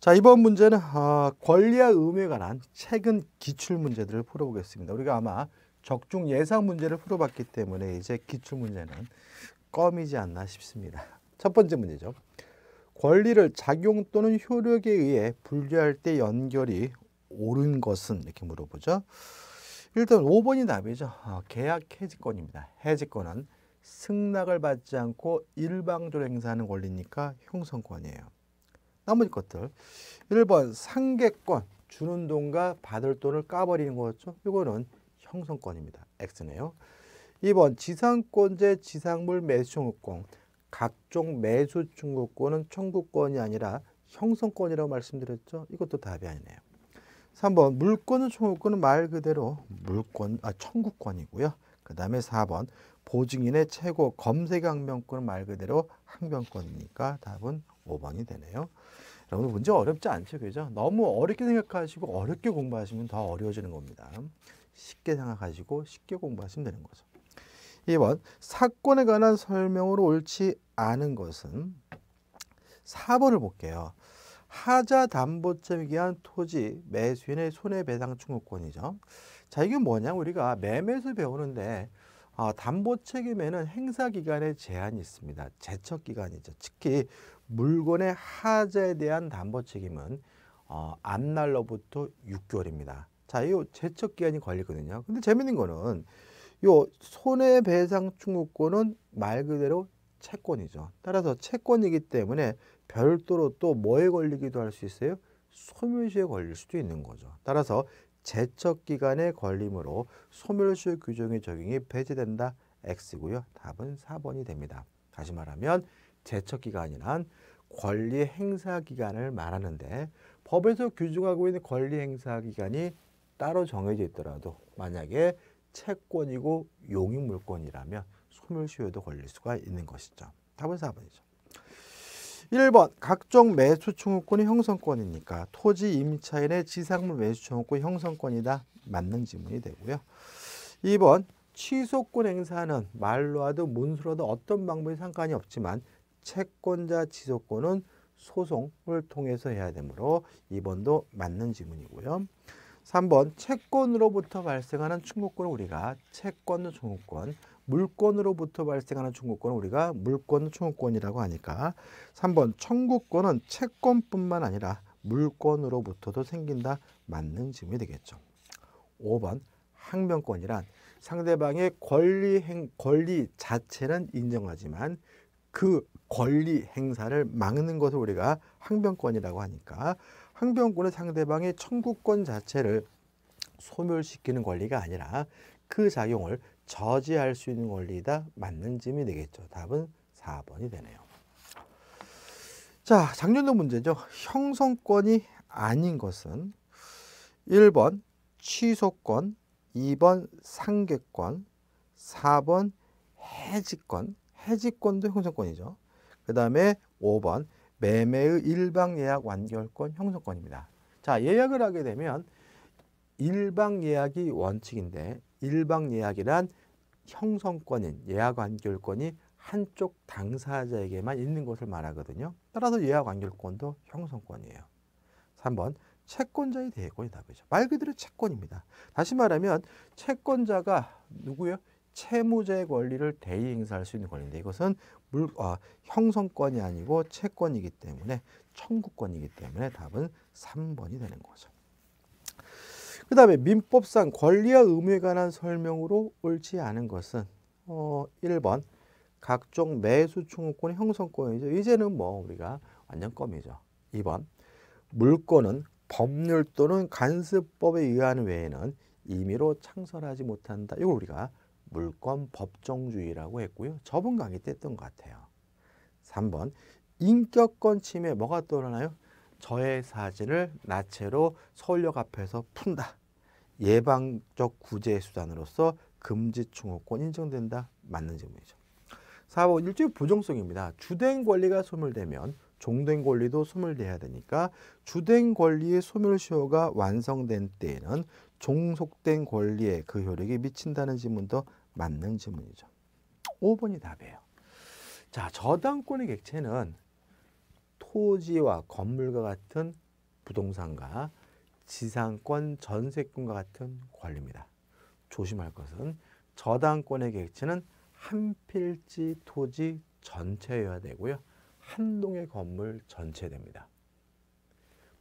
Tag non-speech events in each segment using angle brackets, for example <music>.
자 이번 문제는 아, 권리와 의무에 관한 최근 기출 문제들을 풀어보겠습니다. 우리가 아마 적중 예상 문제를 풀어봤기 때문에 이제 기출 문제는 껌이지 않나 싶습니다. 첫 번째 문제죠. 권리를 작용 또는 효력에 의해 분류할 때 연결이 옳은 것은 이렇게 물어보죠. 일단 5번이 답이죠. 아, 계약 해지권입니다. 해지권은 승낙을 받지 않고 일방적으로 행사하는 권리니까 형성권이에요. 나머지 것들. 1번 상계권 주는 돈과 받을 돈을 까버리는 거죠. 이거는 형성권입니다. X네요. 2번 지상권제 지상물 매수청권 각종 매수청권은 청구권이 아니라 형성권이라고 말씀드렸죠. 이것도 답이 아니네요. 3번 물권은 청구권은 말 그대로 물권 아 청구권이고요. 그 다음에 4번 보증인의 최고 검색 항명권은말 그대로 항변권이니까 답은 5번이 되네요. 여러분 문제 어렵지 않죠? 그죠? 너무 어렵게 생각하시고 어렵게 공부하시면 더 어려워지는 겁니다. 쉽게 생각하시고 쉽게 공부하시면 되는 거죠. 2번 사건에 관한 설명으로 옳지 않은 것은 4번을 볼게요. 하자 담보점에 의한 토지 매수인의 손해배상 청구권이죠. 자 이게 뭐냐 우리가 매매에서 배우는데 아, 담보책임에는 행사기간에 제한이 있습니다. 제척기간이죠. 특히 물건의 하자에 대한 담보책임은 어, 앞날로부터 6개월입니다. 자, 이 제척기간이 걸리거든요. 근데 재밌는 거는 요 손해배상 청구권은 말 그대로 채권이죠. 따라서 채권이기 때문에 별도로 또 뭐에 걸리기도 할 수 있어요? 소멸시에 걸릴 수도 있는 거죠. 따라서 제척기간의 걸림으로 소멸시효 규정의 적용이 배제된다. X고요. 답은 4번이 됩니다. 다시 말하면 제척기간이란 권리 행사 기간을 말하는데 법에서 규정하고 있는 권리 행사 기간이 따로 정해져 있더라도 만약에 채권이고 용익물권이라면 소멸시효도 걸릴 수가 있는 것이죠. 답은 4번이죠. 1번 각종 매수 청구권이 형성권이니까 토지 임차인의 지상물 매수 청구권 형성권이다. 맞는 지문이 되고요. 2번 취소권 행사는 말로 하든 문서로 하든 어떤 방법이 상관이 없지만 채권자 취소권은 소송을 통해서 해야 되므로 2번도 맞는 지문이고요. 3번 채권으로부터 발생하는 충고권을 우리가 채권, 종고권 물권으로부터 발생하는 청구권은 우리가 물권 청구권이라고 하니까 3번 청구권은 채권뿐만 아니라 물권으로부터도 생긴다. 맞는 지문이 되겠죠. 5번 항변권이란 상대방의 권리 행 권리 자체는 인정하지만 그 권리 행사를 막는 것을 우리가 항변권이라고 하니까 항변권은 상대방의 청구권 자체를 소멸시키는 권리가 아니라 그 작용을 저지할 수 있는 원리다. 맞는 짐이 되겠죠. 답은 4번이 되네요. 자, 작년도 문제죠. 형성권이 아닌 것은 1번 취소권, 2번 상계권, 4번 해지권, 해지권도 형성권이죠. 그 다음에 5번 매매의 일방 예약 완결권 형성권입니다. 자, 예약을 하게 되면 일방 예약이 원칙인데 일방 예약이란 형성권인 예약 완결권이 한쪽 당사자에게만 있는 것을 말하거든요. 따라서 예약 완결권도 형성권이에요. 3번 채권자의 대행권이 답이죠. 말 그대로 채권입니다. 다시 말하면 채권자가 누구예요? 채무자의 권리를 대 행사할 수 있는 권리인데 이것은 물, 아, 형성권이 아니고 채권이기 때문에 청구권이기 때문에 답은 3번이 되는 거죠. 그 다음에 민법상 권리와 의무에 관한 설명으로 옳지 않은 것은 어, 1번 각종 매수 청구권 형성권이죠. 이제는 뭐 우리가 완전 껌이죠. 2번 물권은 법률 또는 간습법에 의한 외에는 임의로 창설하지 못한다. 이걸 우리가 물권 법정주의라고 했고요. 저번 강의 때 했던 것 같아요. 3번 인격권 침해 뭐가 떠오르나요? 저의 사진을 나체로 서울역 앞에서 푼다. 예방적 구제 수단으로서 금지충호권 인정된다. 맞는 질문이죠. 4번 일종의 부정성입니다. 주된 권리가 소멸되면 종된 권리도 소멸돼야 되니까 주된 권리의 소멸시효가 완성된 때에는 종속된 권리에 그 효력이 미친다는 질문도 맞는 질문이죠. 5번이 답이에요. 자, 저당권의 객체는 토지와 건물과 같은 부동산과 지상권, 전세권과 같은 권리입니다. 조심할 것은 저당권의 객체는 한 필지 토지 전체여야 되고요. 한 동의 건물 전체됩니다.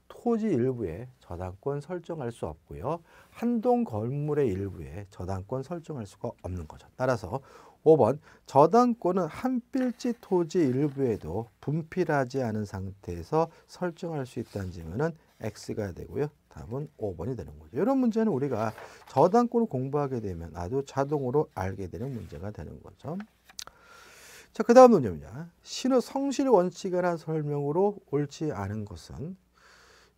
토지 일부에 저당권 설정할 수 없고요. 한동 건물의 일부에 저당권 설정할 수가 없는 거죠. 따라서 5번 저당권은 한 필지 토지 일부에도 분필하지 않은 상태에서 설정할 수 있다는 점은 X가 되고요. 답은 5번이 되는 거죠. 이런 문제는 우리가 저당권을 공부하게 되면 아주 자동으로 알게 되는 문제가 되는 거죠. 자, 그 다음 문제입니다. 신의 성실 원칙에 대한 설명으로 옳지 않은 것은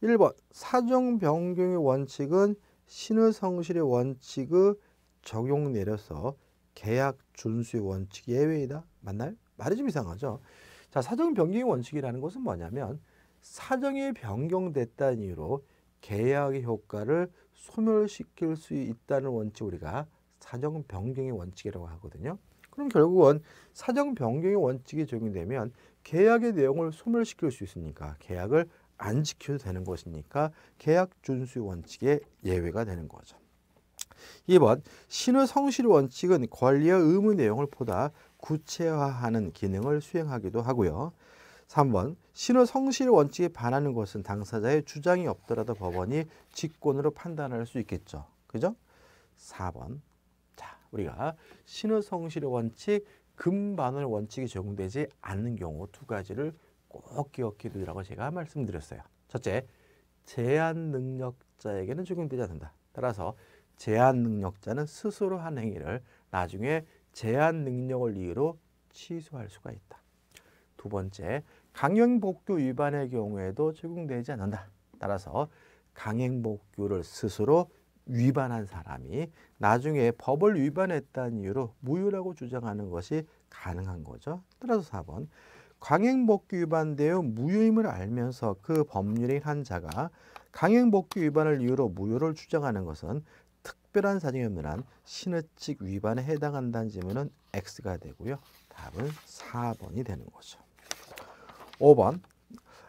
1번 사정 변경의 원칙은 신의 성실의 원칙의 적용 내려서 계약 준수의 원칙 예외이다. 맞나요? 말이 좀 이상하죠. 자, 사정 변경 원칙이라는 것은 뭐냐면 사정이 변경됐다는 이유로 계약의 효과를 소멸시킬 수 있다는 원칙 우리가 사정 변경의 원칙이라고 하거든요. 그럼 결국은 사정 변경의 원칙이 적용되면 계약의 내용을 소멸시킬 수 있으니까 계약을 안 지켜도 되는 것이니까 계약 준수 원칙의 예외가 되는 거죠. 2번 신의 성실 원칙은 권리와 의무 내용을 보다 구체화하는 기능을 수행하기도 하고요. 3번 신의 성실 원칙에 반하는 것은 당사자의 주장이 없더라도 법원이 직권으로 판단할 수 있겠죠. 그죠? 4번 자 우리가 신의 성실 원칙 금반월 원칙이 적용되지 않는 경우 두 가지를 꼭 기억해 두라고 제가 말씀드렸어요. 첫째, 제한 능력자에게는 적용되지 않는다. 따라서 제한 능력자는 스스로 한 행위를 나중에 제한 능력을 이유로 취소할 수가 있다. 두 번째, 강행복규 위반의 경우에도 적용되지 않는다. 따라서 강행복규를 스스로 위반한 사람이 나중에 법을 위반했다는 이유로 무효라고 주장하는 것이 가능한 거죠. 따라서 4번 강행복귀 위반 대응 무효임을 알면서 그 법률의 한 자가 강행복귀 위반을 이유로 무효를 주장하는 것은 특별한 사정이 없는 한 신의칙 위반에 해당한다는 질문은 X가 되고요. 답은 4번이 되는 거죠. 5번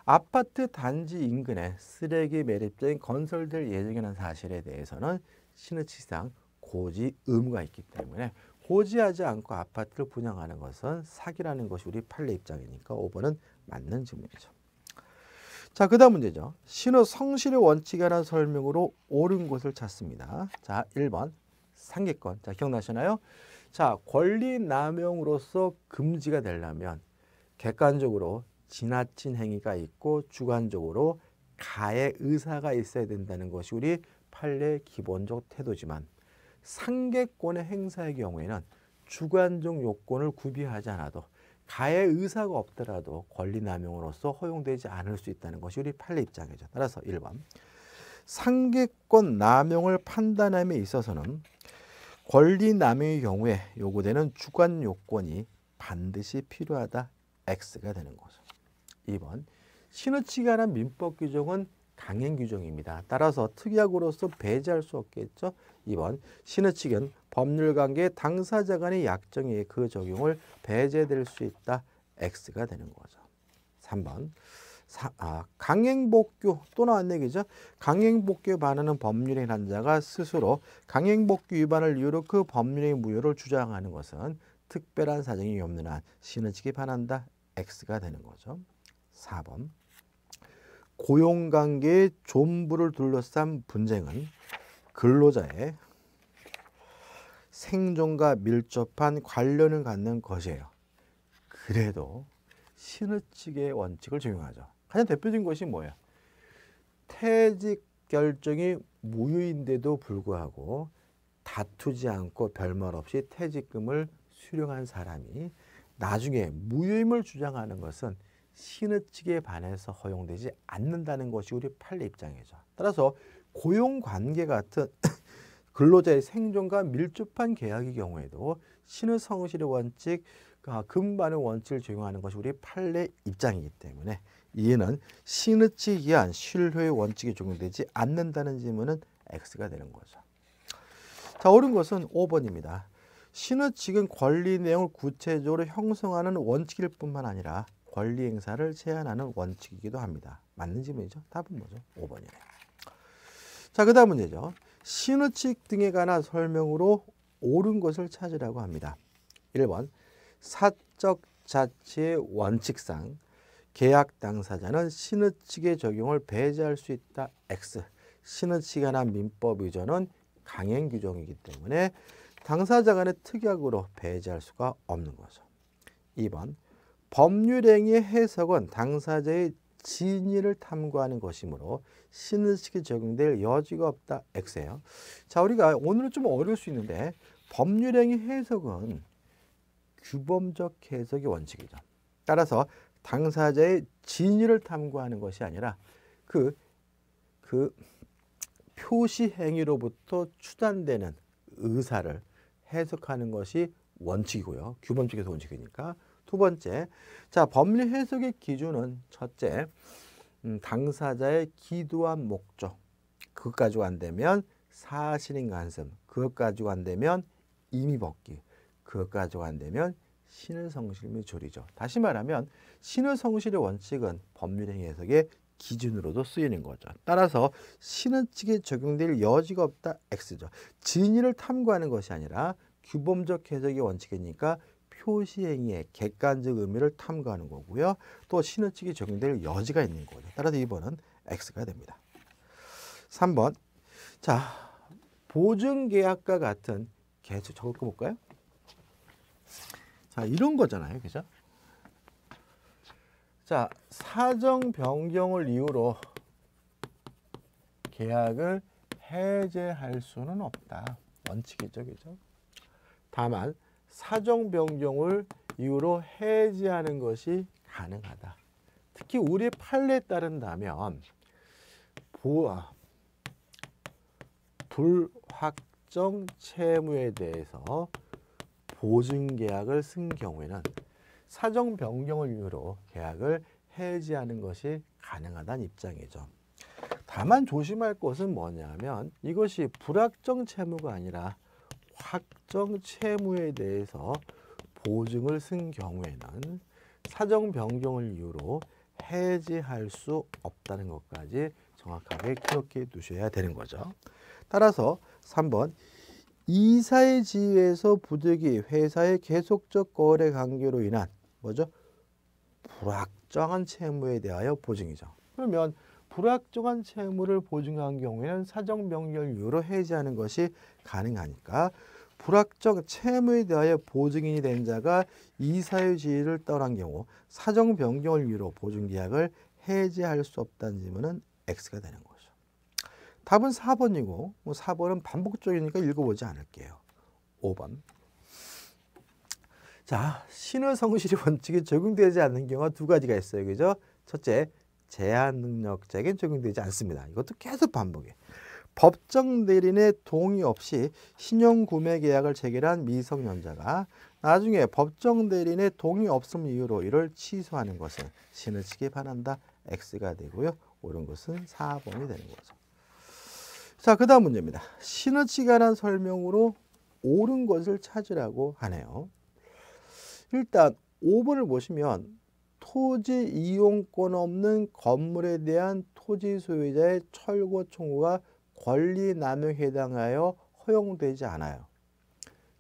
아파트 단지 인근에 쓰레기 매립장이 건설될 예정이라는 사실에 대해서는 신의칙상 고지 의무가 있기 때문에 고지하지 않고 아파트를 분양하는 것은 사기라는 것이 우리 판례 입장이니까 5번은 맞는 질문이죠. 자, 그 다음 문제죠. 신호 성실의 원칙에 관한 설명으로 옳은 곳을 찾습니다. 자, 1번 상계권. 자, 기억나시나요? 자, 권리 남용으로서 금지가 되려면 객관적으로 지나친 행위가 있고 주관적으로 가해 의사가 있어야 된다는 것이 우리 판례 의 기본적 태도지만 상계권의 행사의 경우에는 주관적 요건을 구비하지 않아도 가해 의사가 없더라도 권리남용으로서 허용되지 않을 수 있다는 것이 우리 판례 입장이죠. 따라서 1번 상기권 남용을 판단함에 있어서는 권리남용의 경우에 요구되는 주관요건이 반드시 필요하다 X가 되는 거죠. 2번 신우치가 란 민법 규정은 강행 규정입니다. 따라서 특약으로서 배제할 수 없겠죠. 2번 신우치견 법률 관계 당사자 간의 약정이 그 적용을 배제될 수 있다. X가 되는 거죠. 3번. 사, 아, 강행복규 또 나왔네 그죠? 강행복규에 반하는 법률인 한자가 스스로 강행복규 위반을 이유로 그 법률의 무효를 주장하는 것은 특별한 사정이 없는 한 신의칙에 반한다. X가 되는 거죠. 4번 고용관계의 존부를 둘러싼 분쟁은 근로자의 생존과 밀접한 관련을 갖는 것이에요. 그래도 신의 측의 원칙을 적용하죠. 가장 대표적인 것이 뭐예요? 퇴직 결정이 무효인데도 불구하고 다투지 않고 별말 없이 퇴직금을 수령한 사람이 나중에 무효임을 주장하는 것은 신의 측에 반해서 허용되지 않는다는 것이 우리 판례 입장이죠. 따라서 고용관계 같은 근로자의 생존과 밀접한 계약의 경우에도 신의 성실의 원칙, 아, 금반의 원칙을 적용하는 것이 우리 판례 입장이기 때문에 이에는 신의 측이한 신뢰의 원칙이 적용되지 않는다는 질문은 X가 되는 거죠. 자, 옳은 것은 5번입니다. 신의 측은 권리 내용을 구체적으로 형성하는 원칙일 뿐만 아니라 권리 행사를 제한하는 원칙이기도 합니다. 맞는 질문이죠. 답은 뭐죠? 5번이네요. 자, 그 다음 문제죠. 신우칙 등에 관한 설명으로 옳은 것을 찾으라고 합니다. 1번 사적 자치의 원칙상 계약 당사자는 신우칙의 적용을 배제할 수 있다. X. 신우칙에 관한 민법 의존은 강행 규정이기 때문에 당사자 간의 특약으로 배제할 수가 없는 거죠. 2번 법률행위의 해석은 당사자의 진위를 탐구하는 것이므로 신의식에 적용될 여지가 없다. X예요. 자, 우리가 오늘은 좀 어려울 수 있는데 법률행위 해석은 규범적 해석의 원칙이죠. 따라서 당사자의 진위를 탐구하는 것이 아니라 그, 그 표시 행위로부터 추단되는 의사를 해석하는 것이 원칙이고요. 규범적에서 원칙이니까 두 번째, 자 법률 해석의 기준은 첫째, 음, 당사자의 기도한 목적, 그것 가지고 안 되면 사실인 간섭, 그것 가지고 안 되면 이미 벗기, 그것 가지고 안 되면 신의 성실 및 조리죠. 다시 말하면 신의 성실의 원칙은 법률 해석의 기준으로도 쓰이는 거죠. 따라서 신은 측에 적용될 여지가 없다 X죠. 진위를 탐구하는 것이 아니라 규범적 해석의 원칙이니까 표시행위의 객관적 의미를 탐구하는 거고요. 또 신우칙이 적용될 여지가 있는 거죠. 따라서 2번은 X가 됩니다. 3번 자 보증계약과 같은 계속 적어볼까요? 자 이런 거잖아요. 그죠? 자 사정 변경을 이유로 계약을 해제할 수는 없다. 원칙이죠. 그죠? 다만 사정 변경을 이유로 해지하는 것이 가능하다. 특히 우리 판례에 따른다면 보아 불확정 채무에 대해서 보증계약을 쓴 경우에는 사정 변경을 이유로 계약을 해지하는 것이 가능하다는 입장이죠. 다만 조심할 것은 뭐냐면 이것이 불확정 채무가 아니라 확정 채무에 대해서 보증을 쓴 경우에는 사정 변경을 이유로 해지할 수 없다는 것까지 정확하게 기억해 두셔야 되는 거죠. 따라서 3번 이사의 지위에서 부득이 회사의 계속적 거래 관계로 인한 뭐죠? 불확정한 채무에 대하여 보증이죠. 그러면 불확정한 채무를 보증한 경우에는 사정명령유로 해지하는 것이 가능하니까 불확정 채무에 대하여 보증인이 된 자가 이사유 지위를 떠난 경우 사정변경을 이유로 보증계약을 해지할 수 없다는 질문은 X가 되는 거죠. 답은 4번이고 4번은 뭐 반복적이니까 읽어보지 않을게요. 5번 자, 신의 성실의 원칙이 적용되지 않는 경우가 두 가지가 있어요. 그죠? 첫째, 제한 능력자에겐 적용되지 않습니다. 이것도 계속 반복해. 법정 대리인의 동의 없이 신용 구매 계약을 체결한 미성년자가 나중에 법정 대리인의 동의 없음 이유로 이를 취소하는 것은 신의칙에 반한다. X가 되고요. 옳은 것은 4번이 되는 거죠. 자, 그 다음 문제입니다. 신의치관한 설명으로 옳은 것을 찾으라고 하네요. 일단 5번을 보시면 토지 이용권 없는 건물에 대한 토지 소유자의 철거 청구가 권리 남용에 해당하여 허용되지 않아요.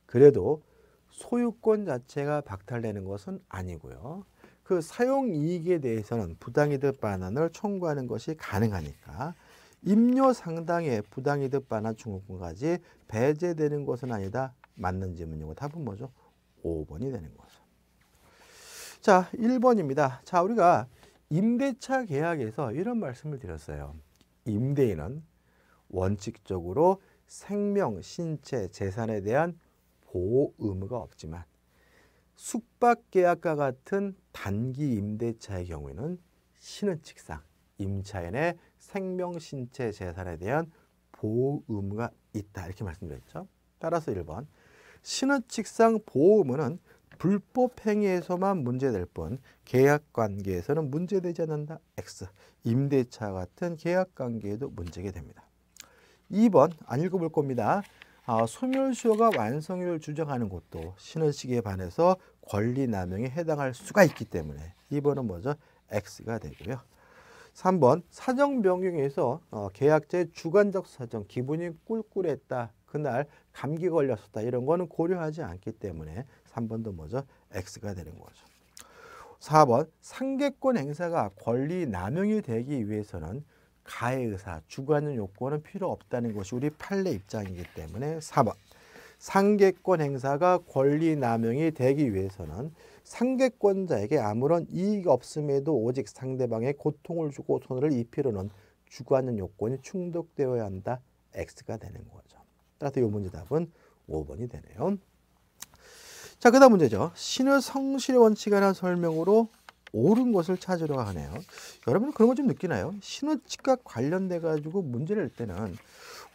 그래도 소유권 자체가 박탈되는 것은 아니고요. 그 사용 이익에 대해서는 부당이득 반환을 청구하는 것이 가능하니까 임료 상당의 부당이득 반환 청구까지 배제되는 것은 아니다. 맞는 질문이고 답은 뭐죠? 5번이 되는 거예요. 자, 1번입니다. 자, 우리가 임대차 계약에서 이런 말씀을 드렸어요. 임대인은 원칙적으로 생명, 신체, 재산에 대한 보호 의무가 없지만 숙박 계약과 같은 단기 임대차의 경우에는 신은 직상 임차인의 생명, 신체, 재산에 대한 보호 의무가 있다 이렇게 말씀드렸죠. 따라서 1번 신은 직상 보호 의무는 불법 행위에서만 문제될 뿐 계약 관계에서는 문제되지 않는다. X. 임대차 같은 계약 관계에도 문제게 됩니다. 2번 안 읽어볼 겁니다. 아, 소멸시효가 완성률 주장하는 것도 신은시에 반해서 권리남용에 해당할 수가 있기 때문에 2번은 먼저 X가 되고요. 3번 사정변경에서 어, 계약자의 주관적 사정, 기분이 꿀꿀했다. 그날 감기 걸렸었다. 이런 거는 고려하지 않기 때문에 한번더 뭐죠? X가 되는 거죠. 4번 상계권 행사가 권리 남용이 되기 위해서는 가해 의사, 주관용 요건은 필요 없다는 것이 우리 판례 입장이기 때문에 4번 상계권 행사가 권리 남용이 되기 위해서는 상계권자에게 아무런 이익 없음에도 오직 상대방의 고통을 주고 손해를 입히려는 주관용 요건이 충족되어야 한다. X가 되는 거죠. 따라서 이 문제 답은 5번이 되네요. 자, 그 다음 문제죠. 신의 성실 의원칙에 관한 설명으로 옳은 것을 찾으려 하네요. 여러분 그런 거 좀 느끼나요? 신원칙과 관련돼 가지고 문제를 낼 때는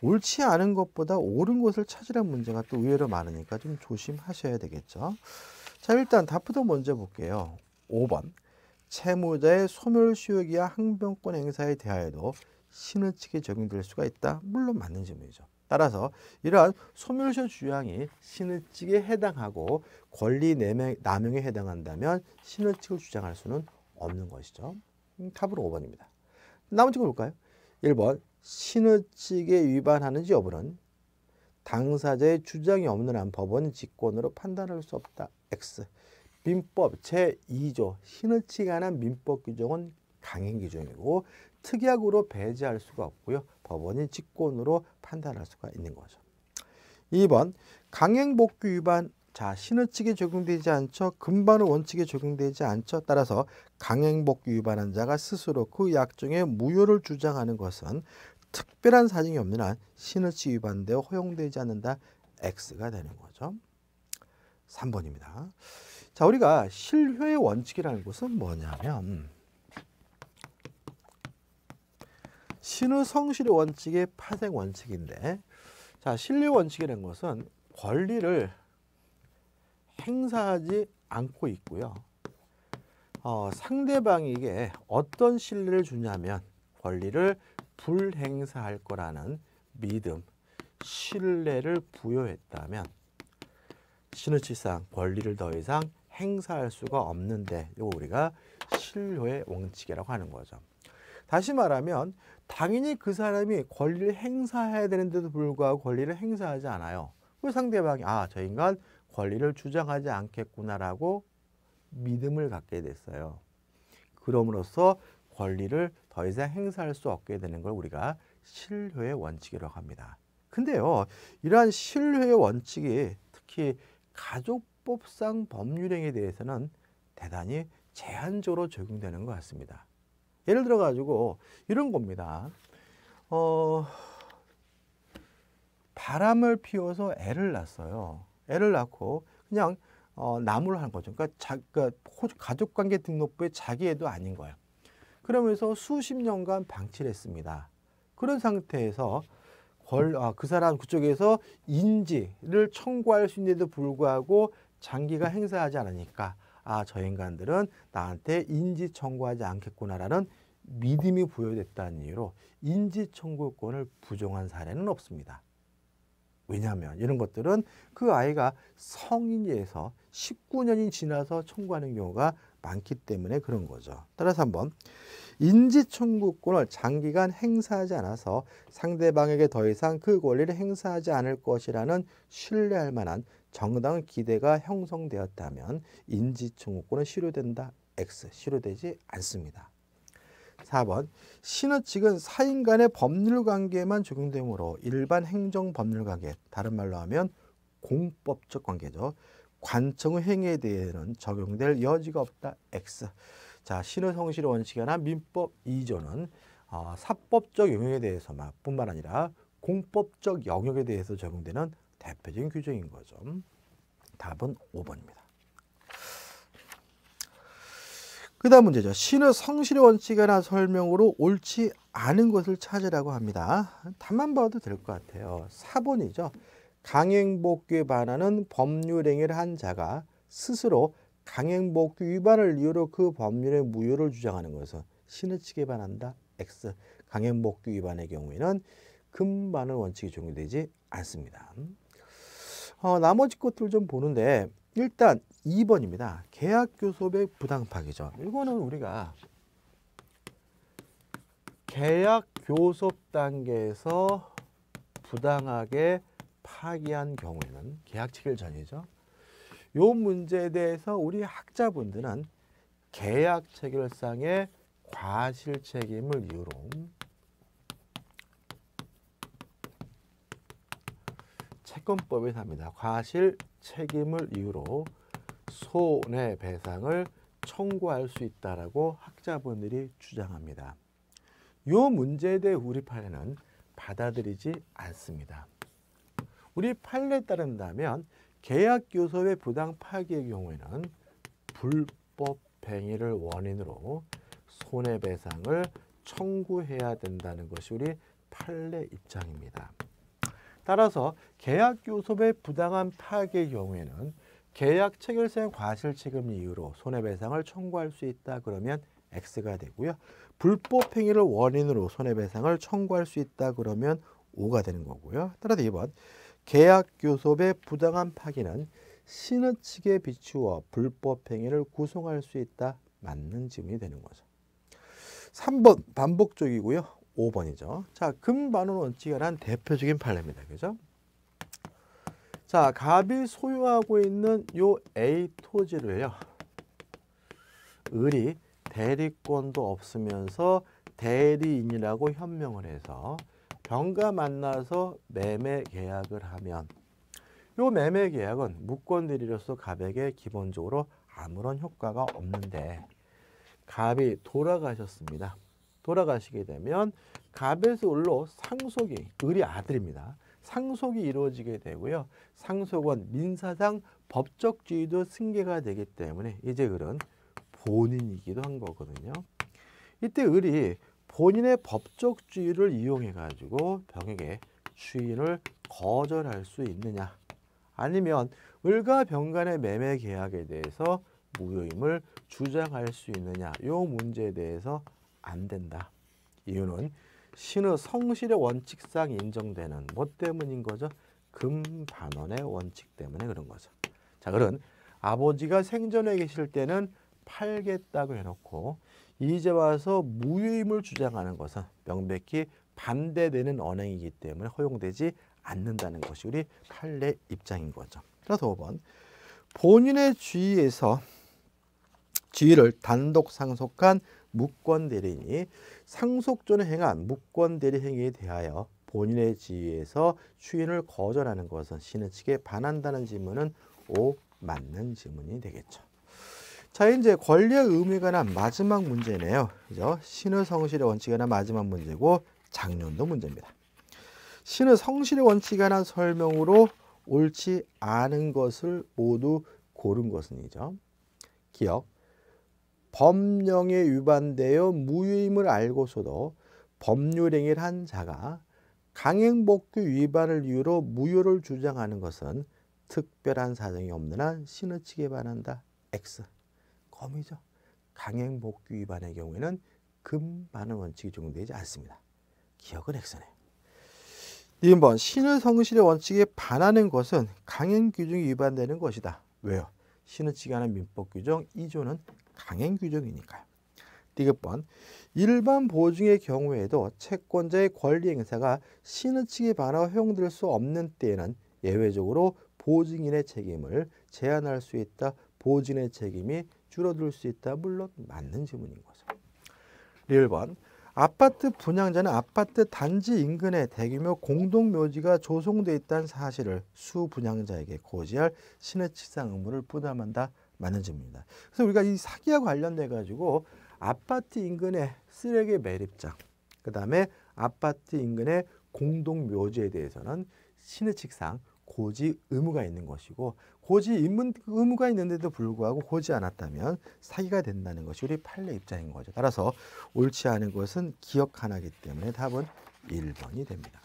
옳지 않은 것보다 옳은 것을 찾으라는 문제가 또 의외로 많으니까 좀 조심하셔야 되겠죠. 자 일단 답부터 먼저 볼게요. 5번 채무자의 소멸시효기와 항변권 행사에 대하여도 신의칙이 적용될 수가 있다. 물론 맞는 질문이죠. 따라서 이러한 소멸시효 주장이 신의칙에 해당하고 권리 남용에 해당한다면 신의칙을 주장할 수는 없는 것이죠. 답으로 음, 5번입니다. 나머지 거 볼까요? 1번 신의칙에 위반하는지 여부는 당사자의 주장이 없는 한 법원 직권으로 판단할 수 없다. X. 민법 제2조 신의칙 관한 민법 규정은 강행 기준이고 특약으로 배제할 수가 없고요. 법원이 직권으로 판단할 수가 있는 거죠. 2번 강행복귀 위반 자 신의칙에 적용되지 않죠. 금반의 원칙에 적용되지 않죠. 따라서 강행복귀 위반한 자가 스스로 그 약정의 무효를 주장하는 것은 특별한 사정이 없는 한 신의칙 위반되어 허용되지 않는다. X가 되는 거죠. 3번입니다. 자 우리가 실효의 원칙이라는 것은 뭐냐면 신의 성실의 원칙이 파생 원칙인데 자 신뢰 원칙이라는 것은 권리를 행사하지 않고 있고요. 어, 상대방에게 어떤 신뢰를 주냐면 권리를 불행사할 거라는 믿음, 신뢰를 부여했다면 신의치상 권리를 더 이상 행사할 수가 없는데 이거 우리가 신뢰의 원칙이라고 하는 거죠. 다시 말하면 당연히 그 사람이 권리를 행사해야 되는데도 불구하고 권리를 행사하지 않아요. 그 상대방이 아, 저 인간 권리를 주장하지 않겠구나라고 믿음을 갖게 됐어요. 그럼으로써 권리를 더 이상 행사할 수 없게 되는 걸 우리가 신뢰의 원칙이라고 합니다. 근데요, 이러한 신뢰의 원칙이 특히 가족법상 법률행에 대해서는 대단히 제한적으로 적용되는 것 같습니다. 예를 들어 가지고 이런 겁니다. 어, 바람을 피워서 애를 낳았어요. 애를 낳고 그냥 어, 나무를 한 거죠. 그러니까, 그러니까 가족관계 등록부에 자기 애도 아닌 거예요. 그러면서 수십 년간 방치를 했습니다. 그런 상태에서 걸, 아, 그 사람 그쪽에서 인지를 청구할 수 있는데도 불구하고 장기가 행사하지 않으니까 아, 저 인간들은 나한테 인지청구하지 않겠구나라는 믿음이 부여됐다는 이유로 인지청구권을 부정한 사례는 없습니다. 왜냐하면 이런 것들은 그 아이가 성인에서 19년이 지나서 청구하는 경우가 많기 때문에 그런 거죠. 따라서 한번 인지청구권을 장기간 행사하지 않아서 상대방에게 더 이상 그 권리를 행사하지 않을 것이라는 신뢰할 만한 정당한 기대가 형성되었다면 인지청구권은 실효된다. X. 실효되지 않습니다. 4번 신의 측은 사인 간의 법률관계에만 적용되므로 일반 행정법률관계, 다른 말로 하면 공법적 관계죠. 관청의 행위에 대해는 적용될 여지가 없다. X. 자, 신의 성실 원칙에 관한 민법 2조는 어, 사법적 영역에 대해서만 뿐만 아니라 공법적 영역에 대해서 적용되는 대표적인 규정인 거죠. 답은 5번입니다. 그 다음 문제죠. 신의 성실의 원칙에 나 설명으로 옳지 않은 것을 찾으라고 합니다. 답만 봐도 될 것 같아요. 4번이죠. 강행복귀에 반하는 법률행위를 한 자가 스스로 강행복귀 위반을 이유로 그 법률의 무효를 주장하는 것은 신의 측에 반한다. X. 강행복귀 위반의 경우에는 금반의 원칙이 적용되지 않습니다. 어, 나머지 것들을 좀 보는데 일단 2번입니다. 계약교섭의 부당 파기죠. 이거는 우리가 계약교섭 단계에서 부당하게 파기한 경우에는 계약 체결 전이죠. 이 문제에 대해서 우리 학자분들은 계약 체결상의 과실 책임을 이유로 채권법에 답니다. 과실 책임을 이유로 손해배상을 청구할 수 있다라고 학자분들이 주장합니다. 이 문제에 대해 우리 판례는 받아들이지 않습니다. 우리 판례에 따른다면 계약교섭의 부당 파기의 경우에는 불법 행위를 원인으로 손해배상을 청구해야 된다는 것이 우리 판례 입장입니다. 따라서 계약 교섭의 부당한 파악의 경우에는 계약 체결상 과실 책임 이유로 손해배상을 청구할 수 있다 그러면 X가 되고요. 불법 행위를 원인으로 손해배상을 청구할 수 있다 그러면 O가 되는 거고요. 따라서 2번 계약 요소의 부당한 파기는 신의 측에 비추어 불법 행위를 구성할 수 있다 맞는 지문이 되는 거죠. 3번 반복적이고요. 5번이죠. 자, 금반원 원칙에 한 대표적인 판례입니다. 그죠? 자, 갑이 소유하고 있는 요 A 토지를요. 을이 대리권도 없으면서 대리인이라고 현명을 해서 병과 만나서 매매 계약을 하면 요 매매 계약은 무권들이로서 갑에게 기본적으로 아무런 효과가 없는데 갑이 돌아가셨습니다. 돌아가시게 되면 갑에서 을로 상속이 을이 아들입니다. 상속이 이루어지게 되고요. 상속은 민사상 법적 지위도 승계가 되기 때문에 이제 을은 본인이기도 한 거거든요. 이때 을이 본인의 법적 지위를 이용해 가지고 병에게 주인을 거절할 수 있느냐 아니면 을과 병 간의 매매 계약에 대해서 무효임을 주장할 수 있느냐 이 문제에 대해서 안 된다. 이유는 신의 성실의 원칙상 인정되는 뭐 때문인 거죠? 금반원의 원칙 때문에 그런 거죠. 자, 그런 아버지가 생전에 계실 때는 팔겠다고 해놓고 이제 와서 무효임을 주장하는 것은 명백히 반대되는 언행이기 때문에 허용되지 않는다는 것이 우리 판례 입장인 거죠. 그래서 5번 본인의 주의에서 주의를 단독 상속한 무권대리인이 상속 전에 행한 무권대리 행위에 대하여 본인의 지위에서 추인을 거절하는 것은 신의 측에 반한다는 질문은 오 맞는 질문이 되겠죠. 자 이제 권리의 의무에 관한 마지막 문제네요. 그죠? 신의 성실의 원칙에 관한 마지막 문제고 작년도 문제입니다. 신의 성실의 원칙에 관한 설명으로 옳지 않은 것을 모두 고른 것은이죠. 기억, 법령에 위반되어 무효임을 알고서도 법률행위를 한 자가 강행복귀 위반을 이유로 무효를 주장하는 것은 특별한 사정이 없는 한 신의칙에 반한다. X. 검이죠. 강행복귀 위반의 경우에는 금반환 원칙이 적용되지 않습니다. 기억은 X네요. 2번 신의 성실의 원칙에 반하는 것은 강행 규정이 위반되는 것이다. 왜요? 신의칙에 관한 민법 규정 2조는 강행 규정이니까요. 디귿번 일반 보증의 경우에도 채권자의 권리 행사가 신의칙에 반하 허용될 수 없는 때에는 예외적으로 보증인의 책임을 제한할 수 있다. 보증의 책임이 줄어들 수 있다. 물론 맞는 지문인 거죠. 1번 아파트 분양자는 아파트 단지 인근에 대규모 공동묘지가 조성돼 있다는 사실을 수분양자에게 고지할 신의칙상 의무를 부담한다. 많은 점입니다. 그래서 우리가 이 사기와 관련돼 가지고 아파트 인근의 쓰레기 매립장, 그 다음에 아파트 인근의 공동 묘지에 대해서는 시내 측상 고지 의무가 있는 것이고 고지 의무가 있는데도 불구하고 고지 않았다면 사기가 된다는 것이 우리 판례 입장인 거죠. 따라서 옳지 않은 것은 기억 하나기 때문에 답은 1번이 됩니다.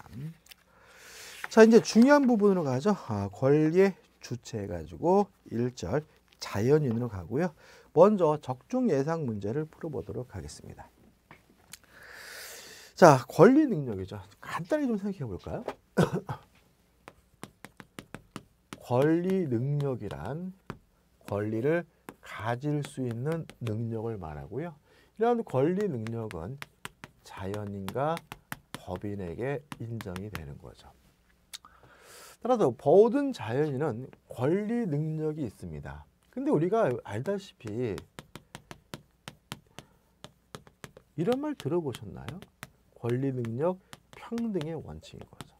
자 이제 중요한 부분으로 가죠. 아, 권리의 주체 해가지고 1절 자연인으로 가고요. 먼저 적중 예상 문제를 풀어보도록 하겠습니다. 자, 권리 능력이죠. 간단히 좀 생각해 볼까요? <coughs> 권리 능력이란 권리를 가질 수 있는 능력을 말하고요. 이러 권리 능력은 자연인과 법인에게 인정이 되는 거죠. 따라서 모든 자연인은 권리 능력이 있습니다. 근데 우리가 알다시피 이런 말 들어보셨나요? 권리 능력 평등의 원칙인 거죠.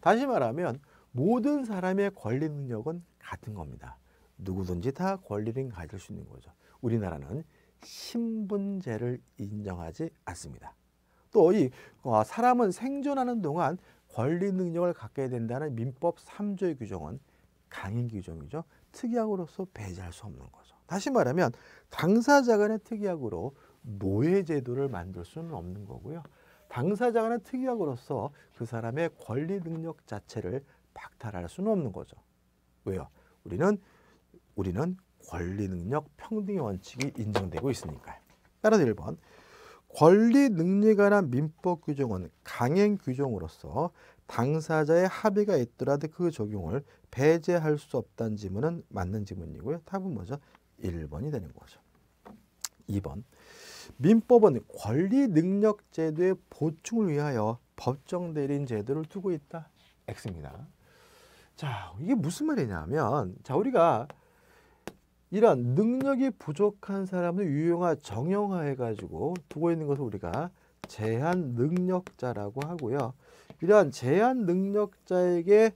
다시 말하면 모든 사람의 권리 능력은 같은 겁니다. 누구든지 다 권리를 가질 수 있는 거죠. 우리나라는 신분제를 인정하지 않습니다. 또이 어, 사람은 생존하는 동안 권리 능력을 갖게 된다는 민법 3조의 규정은 강행 규정이죠. 특약으로서 배제할 수 없는 거죠. 다시 말하면 당사자 간의 특약으로 노예 제도를 만들 수는 없는 거고요. 당사자 간의 특약으로서 그 사람의 권리 능력 자체를 박탈할 수는 없는 거죠. 왜요? 우리는 우리는 권리 능력 평등의 원칙이 인정되고 있으니까요. 따라서 1번 권리 능력에 관한 민법 규정은 강행 규정으로서 당사자의 합의가 있더라도 그 적용을 배제할 수 없다는 지문은 맞는 지문이고요. 답은 뭐죠? 1번이 되는 거죠. 2번. 민법은 권리 능력 제도의 보충을 위하여 법정 대리인 제도를 두고 있다. X입니다. 자, 이게 무슨 말이냐면 자, 우리가 이런 능력이 부족한 사람을 유용화 정형화해 가지고 두고 있는 것을 우리가 제한 능력자라고 하고요. 이러한 제한 능력자에게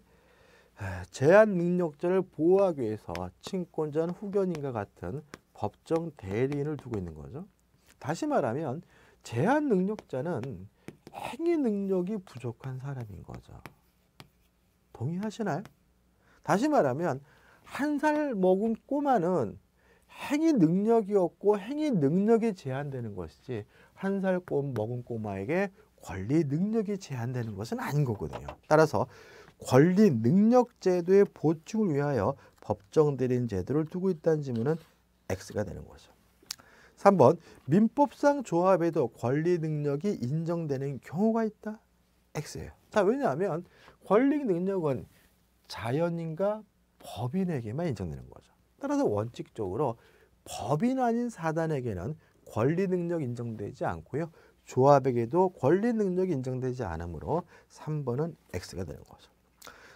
아, 제한 능력자를 보호하기 위해서 친권자는 후견인과 같은 법정 대리인을 두고 있는 거죠. 다시 말하면 제한 능력자는 행위 능력이 부족한 사람인 거죠. 동의하시나요? 다시 말하면 한 살 먹은 꼬마는 행위 능력이 없고 행위 능력이 제한되는 것이지 한 살 먹은 꼬마에게 권리 능력이 제한되는 것은 아닌 거거든요. 따라서 권리 능력 제도의 보충을 위하여 법정대리인 제도를 두고 있다는 지문은 X가 되는 거죠. 3번 민법상 조합에도 권리 능력이 인정되는 경우가 있다. X예요. 자, 왜냐하면 권리 능력은 자연인과 법인에게만 인정되는 거죠. 따라서 원칙적으로 법인 아닌 사단에게는 권리 능력 인정되지 않고요. 조합에게도 권리 능력이 인정되지 않으므로 3번은 X가 되는 거죠.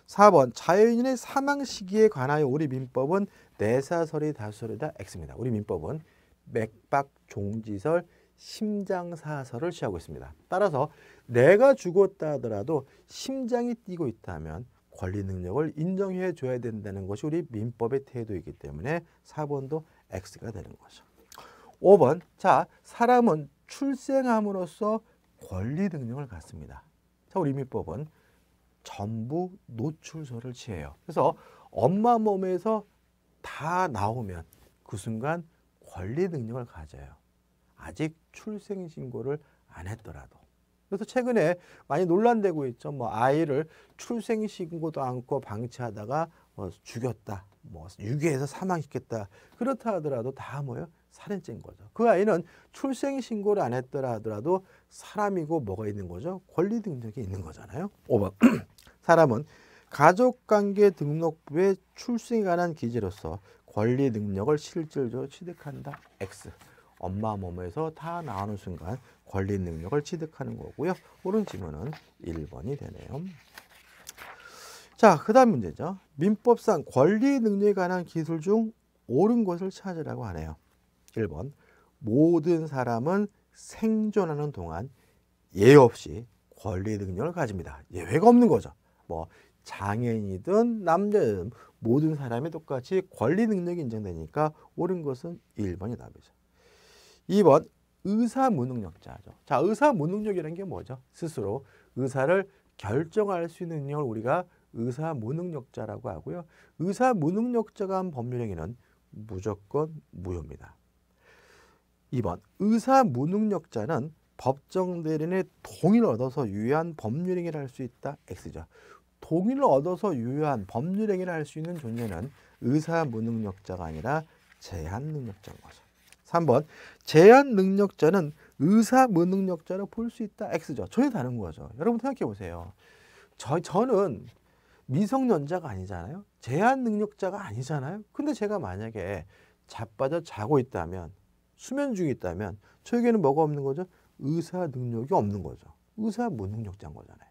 4번 자유인의 사망 시기에 관하여 우리 민법은 내사설이 다수설이 다 X입니다. 우리 민법은 맥박 종지설 심장사설을 취하고 있습니다. 따라서 내가 죽었다 하더라도 심장이 뛰고 있다면 권리 능력을 인정해 줘야 된다는 것이 우리 민법의 태도이기 때문에 4번도 X가 되는 거죠. 5번 자 사람은 출생함으로써 권리 등등을 갖습니다. 서울이민법은 전부 노출소를 취해요. 그래서 엄마 몸에서 다 나오면 그 순간 권리 능력을 가져요. 아직 출생신고를 안 했더라도. 그래서 최근에 많이 논란되고 있죠. 뭐 아이를 출생신고도 않고 방치하다가 뭐 죽였다. 뭐 유괴해서 사망시켰다. 그렇다 하더라도 다 뭐예요? 살인죄인 거죠. 그 아이는 출생신고를 안 했더라 하더라도 사람이고 뭐가 있는 거죠? 권리 등록이 있는 거잖아요. 5번 <clears throat> 사람은 가족관계 등록부의 출생에 관한 기재로서 권리 능력을 실질적으로 취득한다. X. 엄마 몸에서 다 나오는 순간 권리 능력을 취득하는 거고요. 옳은 지문은 1번이 되네요. 자, 그 다음 문제죠. 민법상 권리 능력에 관한 기술 중 옳은 것을 찾으라고 하네요. 1번 모든 사람은 생존하는 동안 예외 없이 권리 능력을 가집니다. 예외가 없는 거죠. 뭐 장애인이든 남자든 모든 사람이 똑같이 권리 능력이 인정되니까 옳은 것은 1번이 답이죠. 2번 의사 무능력자죠. 자, 의사 무능력이라는 게 뭐죠? 스스로 의사를 결정할 수 있는 능력을 우리가 의사 무능력자라고 하고요. 의사 무능력자가 한 법률 행위는 무조건 무효입니다. 2번 의사 무능력자는 법정 대리인의 동의를 얻어서 유효한 법률행위를 할 수 있다. X죠. 동의를 얻어서 유효한 법률행위를 할 수 있는 존재는 의사 무능력자가 아니라 제한 능력자인 거죠. 3번 제한 능력자는 의사 무능력자로 볼 수 있다. X죠. 전혀 다른 거죠. 여러분 생각해 보세요. 저, 저는 미성년자가 아니잖아요. 제한 능력자가 아니잖아요. 근데 제가 만약에 자빠져 자고 있다면 수면 중에 있다면 저에게는 뭐가 없는 거죠? 의사 능력이 없는 거죠. 의사 무능력자인 거잖아요.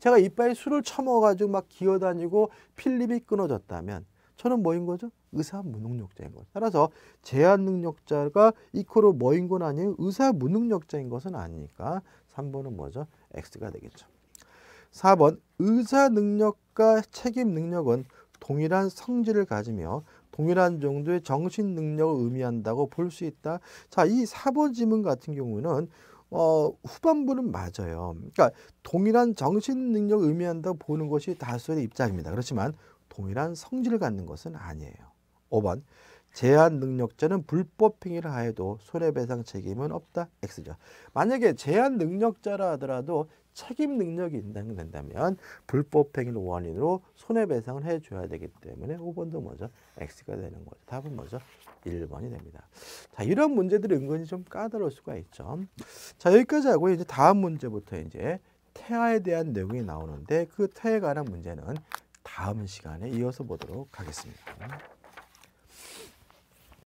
제가 이빨에 술을 처먹어가지고 막 기어다니고 필립이 끊어졌다면 저는 뭐인 거죠? 의사 무능력자인 거죠. 따라서 제한 능력자가 이코로 뭐인 건 아니에요? 의사 무능력자인 것은 아니니까 3번은 뭐죠? X가 되겠죠. 4번 의사 능력과 책임 능력은 동일한 성질을 가지며 동일한 정도의 정신 능력을 의미한다고 볼 수 있다. 자, 이 4번 지문 같은 경우는 어, 후반부는 맞아요. 그러니까 동일한 정신 능력을 의미한다고 보는 것이 다수의 입장입니다. 그렇지만 동일한 성질을 갖는 것은 아니에요. 5번 제한 능력자는 불법 행위를 하여도 손해배상 책임은 없다. X죠. 만약에 제한 능력자라 하더라도 책임 능력이 인정된다면 불법 행위를 원인으로 손해배상을 해줘야 되기 때문에 5번도 뭐죠? X가 되는 거죠. 답은 뭐죠? 1번이 됩니다. 자, 이런 문제들이 은근히 좀 까다로울 수가 있죠. 자, 여기까지 하고 이제 다음 문제부터 이제 태아에 대한 내용이 나오는데 그 태에 아 관한 문제는 다음 시간에 이어서 보도록 하겠습니다.